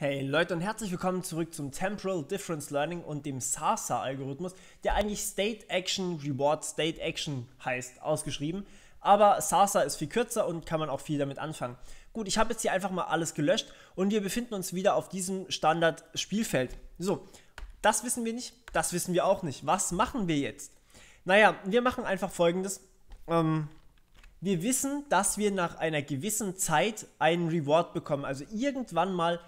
Hey Leute und herzlich willkommen zurück zum Temporal Difference Learning und dem SASA-Algorithmus, der eigentlich State Action Reward State Action heißt, ausgeschrieben. Aber SASA ist viel kürzer und kann man auch viel damit anfangen. Gut, ich habe jetzt hier einfach mal alles gelöscht und wir befinden uns wieder auf diesem Standard-Spielfeld. So, das wissen wir nicht, das wissen wir auch nicht. Was machen wir jetzt? Naja, wir machen einfach folgendes. Ähm, wir wissen, dass wir nach einer gewissen Zeit einen Reward bekommen. Also irgendwann mal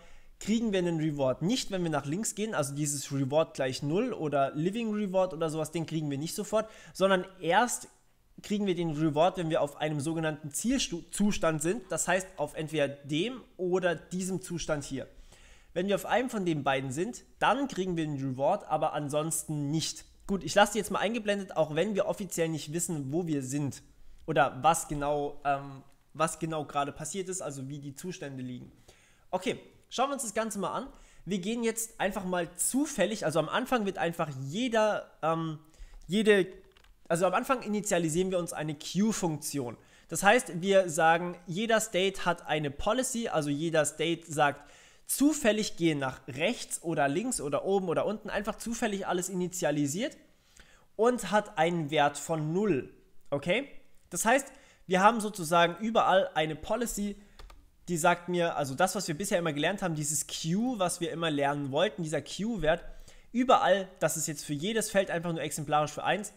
kriegen wir einen Reward nicht, wenn wir nach links gehen, also dieses Reward gleich 0 oder Living Reward oder sowas, den kriegen wir nicht sofort, sondern erst kriegen wir den Reward, wenn wir auf einem sogenannten Zielzustand sind, das heißt auf entweder dem oder diesem Zustand hier. Wenn wir auf einem von den beiden sind, dann kriegen wir den Reward, aber ansonsten nicht. Gut, ich lasse jetzt mal eingeblendet, auch wenn wir offiziell nicht wissen, wo wir sind oder was genau, ähm, was genau gerade passiert ist, also wie die Zustände liegen. Okay, Schauen wir uns das Ganze mal an. Wir gehen jetzt einfach mal zufällig, also am Anfang wird einfach jeder, ähm, jede, also am Anfang initialisieren wir uns eine Queue-Funktion. Das heißt, wir sagen, jeder State hat eine Policy, also jeder State sagt, zufällig gehen nach rechts oder links oder oben oder unten, einfach zufällig alles initialisiert und hat einen Wert von 0. Okay? Das heißt, wir haben sozusagen überall eine Policy, die sagt mir, also das, was wir bisher immer gelernt haben, dieses Q, was wir immer lernen wollten, dieser Q-Wert, überall, das ist jetzt für jedes Feld einfach nur exemplarisch für 1,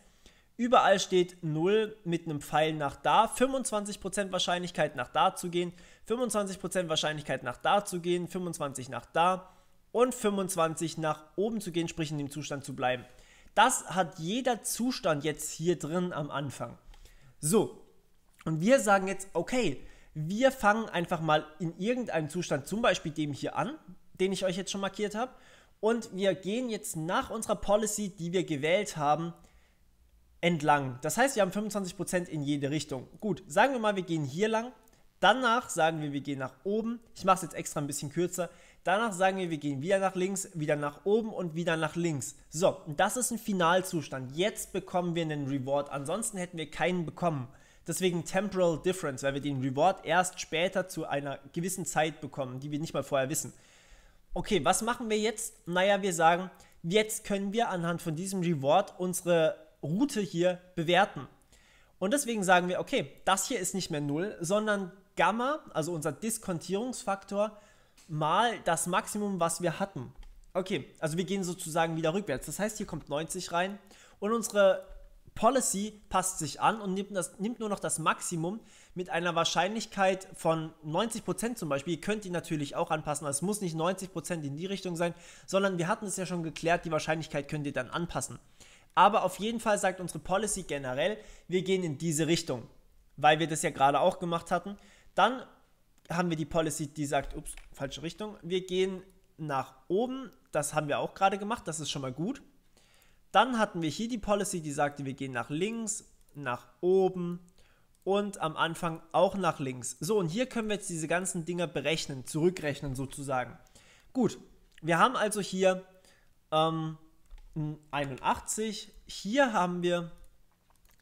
überall steht 0 mit einem Pfeil nach da, 25% Wahrscheinlichkeit nach da zu gehen, 25% Wahrscheinlichkeit nach da zu gehen, 25 nach da und 25 nach oben zu gehen, sprich in dem Zustand zu bleiben. Das hat jeder Zustand jetzt hier drin am Anfang. So, und wir sagen jetzt, okay, wir fangen einfach mal in irgendeinem Zustand, zum Beispiel dem hier an, den ich euch jetzt schon markiert habe. Und wir gehen jetzt nach unserer Policy, die wir gewählt haben, entlang. Das heißt, wir haben 25% in jede Richtung. Gut, sagen wir mal, wir gehen hier lang. Danach sagen wir, wir gehen nach oben. Ich mache es jetzt extra ein bisschen kürzer. Danach sagen wir, wir gehen wieder nach links, wieder nach oben und wieder nach links. So, und das ist ein Finalzustand. Jetzt bekommen wir einen Reward. Ansonsten hätten wir keinen bekommen. Deswegen Temporal Difference, weil wir den Reward erst später zu einer gewissen Zeit bekommen, die wir nicht mal vorher wissen. Okay, was machen wir jetzt? Naja, wir sagen, jetzt können wir anhand von diesem Reward unsere Route hier bewerten. Und deswegen sagen wir, okay, das hier ist nicht mehr 0, sondern Gamma, also unser Diskontierungsfaktor, mal das Maximum, was wir hatten. Okay, also wir gehen sozusagen wieder rückwärts. Das heißt, hier kommt 90 rein und unsere Policy passt sich an und nimmt, das, nimmt nur noch das Maximum mit einer Wahrscheinlichkeit von 90% zum Beispiel. Ihr könnt die natürlich auch anpassen, aber es muss nicht 90% in die Richtung sein, sondern wir hatten es ja schon geklärt, die Wahrscheinlichkeit könnt ihr dann anpassen. Aber auf jeden Fall sagt unsere Policy generell, wir gehen in diese Richtung, weil wir das ja gerade auch gemacht hatten. Dann haben wir die Policy, die sagt, ups, falsche Richtung, wir gehen nach oben, das haben wir auch gerade gemacht, das ist schon mal gut. Dann hatten wir hier die Policy, die sagte, wir gehen nach links, nach oben und am Anfang auch nach links. So, und hier können wir jetzt diese ganzen Dinger berechnen, zurückrechnen sozusagen. Gut, wir haben also hier ähm, 81, hier haben wir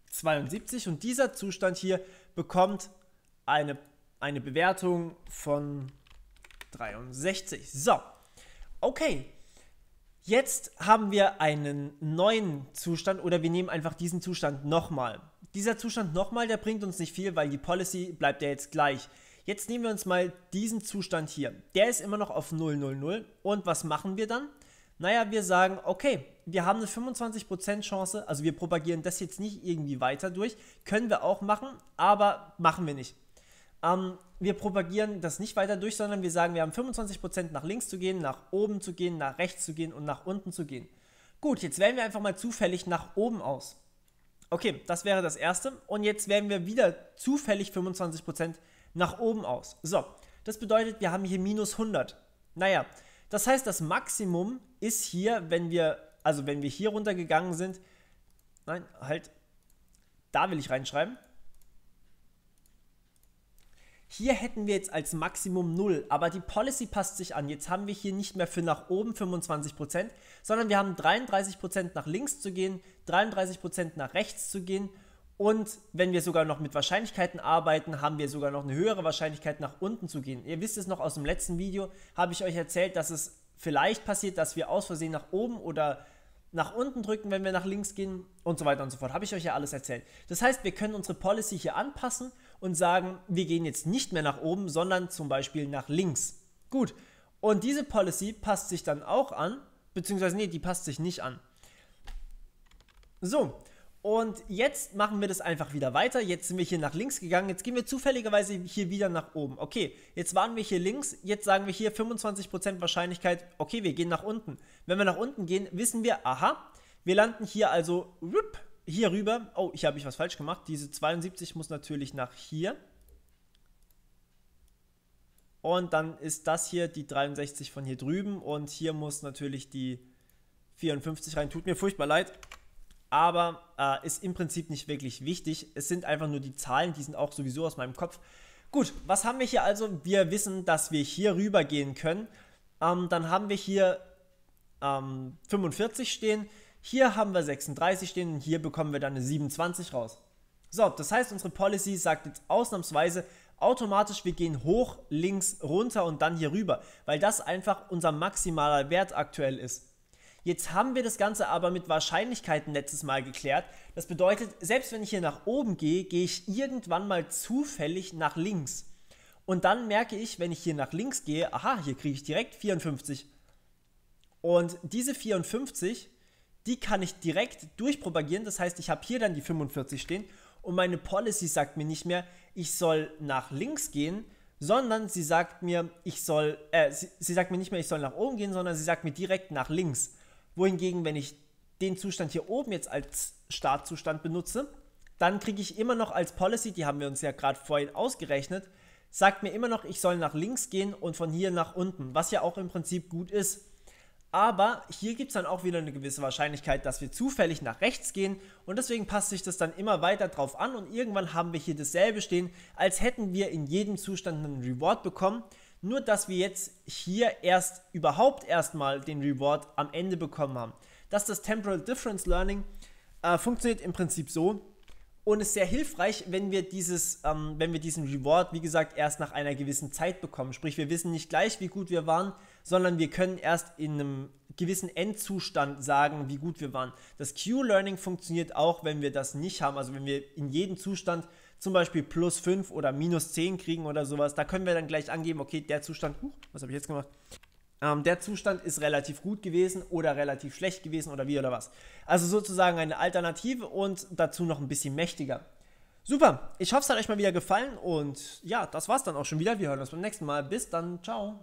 72 und dieser Zustand hier bekommt eine, eine Bewertung von 63. So, okay, Jetzt haben wir einen neuen Zustand oder wir nehmen einfach diesen Zustand nochmal. Dieser Zustand nochmal, der bringt uns nicht viel, weil die Policy bleibt ja jetzt gleich. Jetzt nehmen wir uns mal diesen Zustand hier. Der ist immer noch auf 000 und was machen wir dann? Naja, wir sagen, okay, wir haben eine 25% Chance, also wir propagieren das jetzt nicht irgendwie weiter durch, können wir auch machen, aber machen wir nicht. Ähm, wir propagieren das nicht weiter durch, sondern wir sagen, wir haben 25% nach links zu gehen, nach oben zu gehen, nach rechts zu gehen und nach unten zu gehen. Gut, jetzt wählen wir einfach mal zufällig nach oben aus. Okay, das wäre das erste. Und jetzt wählen wir wieder zufällig 25% nach oben aus. So, das bedeutet, wir haben hier minus 100. Naja, das heißt, das Maximum ist hier, wenn wir, also wenn wir hier runtergegangen sind, nein, halt, da will ich reinschreiben, hier hätten wir jetzt als Maximum 0, aber die Policy passt sich an. Jetzt haben wir hier nicht mehr für nach oben 25%, sondern wir haben 33% nach links zu gehen, 33% nach rechts zu gehen und wenn wir sogar noch mit Wahrscheinlichkeiten arbeiten, haben wir sogar noch eine höhere Wahrscheinlichkeit nach unten zu gehen. Ihr wisst es noch aus dem letzten Video, habe ich euch erzählt, dass es vielleicht passiert, dass wir aus Versehen nach oben oder nach unten drücken, wenn wir nach links gehen und so weiter und so fort. Habe ich euch ja alles erzählt. Das heißt, wir können unsere Policy hier anpassen und sagen, wir gehen jetzt nicht mehr nach oben, sondern zum Beispiel nach links. Gut, und diese Policy passt sich dann auch an, beziehungsweise nee, die passt sich nicht an. So, und jetzt machen wir das einfach wieder weiter. Jetzt sind wir hier nach links gegangen. Jetzt gehen wir zufälligerweise hier wieder nach oben. Okay, jetzt waren wir hier links. Jetzt sagen wir hier 25% Wahrscheinlichkeit. Okay, wir gehen nach unten. Wenn wir nach unten gehen, wissen wir, aha, wir landen hier also hier rüber. Oh, hier habe ich was falsch gemacht. Diese 72 muss natürlich nach hier. Und dann ist das hier die 63 von hier drüben. Und hier muss natürlich die 54 rein. Tut mir furchtbar leid. Aber äh, ist im Prinzip nicht wirklich wichtig. Es sind einfach nur die Zahlen, die sind auch sowieso aus meinem Kopf. Gut, was haben wir hier also? Wir wissen, dass wir hier rüber gehen können. Ähm, dann haben wir hier ähm, 45 stehen. Hier haben wir 36 stehen und hier bekommen wir dann eine 27 raus. So, das heißt, unsere Policy sagt jetzt ausnahmsweise automatisch, wir gehen hoch, links, runter und dann hier rüber, weil das einfach unser maximaler Wert aktuell ist. Jetzt haben wir das Ganze aber mit Wahrscheinlichkeiten letztes Mal geklärt. Das bedeutet, selbst wenn ich hier nach oben gehe, gehe ich irgendwann mal zufällig nach links. Und dann merke ich, wenn ich hier nach links gehe, aha, hier kriege ich direkt 54. Und diese 54 die kann ich direkt durchpropagieren. Das heißt, ich habe hier dann die 45 stehen und meine Policy sagt mir nicht mehr, ich soll nach links gehen, sondern sie sagt mir, ich soll, äh, sie, sie, sagt mir nicht mehr, ich soll nach oben gehen, sondern sie sagt mir direkt nach links. Wohingegen, wenn ich den Zustand hier oben jetzt als Startzustand benutze, dann kriege ich immer noch als Policy, die haben wir uns ja gerade vorhin ausgerechnet, sagt mir immer noch, ich soll nach links gehen und von hier nach unten, was ja auch im Prinzip gut ist. Aber hier gibt es dann auch wieder eine gewisse Wahrscheinlichkeit, dass wir zufällig nach rechts gehen und deswegen passt sich das dann immer weiter drauf an und irgendwann haben wir hier dasselbe stehen, als hätten wir in jedem Zustand einen Reward bekommen. Nur dass wir jetzt hier erst überhaupt erstmal den Reward am Ende bekommen haben. Dass das Temporal Difference Learning äh, funktioniert im Prinzip so, und es ist sehr hilfreich, wenn wir, dieses, ähm, wenn wir diesen Reward, wie gesagt, erst nach einer gewissen Zeit bekommen. Sprich, wir wissen nicht gleich, wie gut wir waren, sondern wir können erst in einem gewissen Endzustand sagen, wie gut wir waren. Das Q-Learning funktioniert auch, wenn wir das nicht haben. Also wenn wir in jedem Zustand zum Beispiel plus 5 oder minus 10 kriegen oder sowas, da können wir dann gleich angeben, okay, der Zustand, uh, was habe ich jetzt gemacht? Ähm, der Zustand ist relativ gut gewesen oder relativ schlecht gewesen oder wie oder was. Also sozusagen eine Alternative und dazu noch ein bisschen mächtiger. Super, ich hoffe, es hat euch mal wieder gefallen und ja, das war's dann auch schon wieder. Wir hören uns beim nächsten Mal. Bis dann, ciao.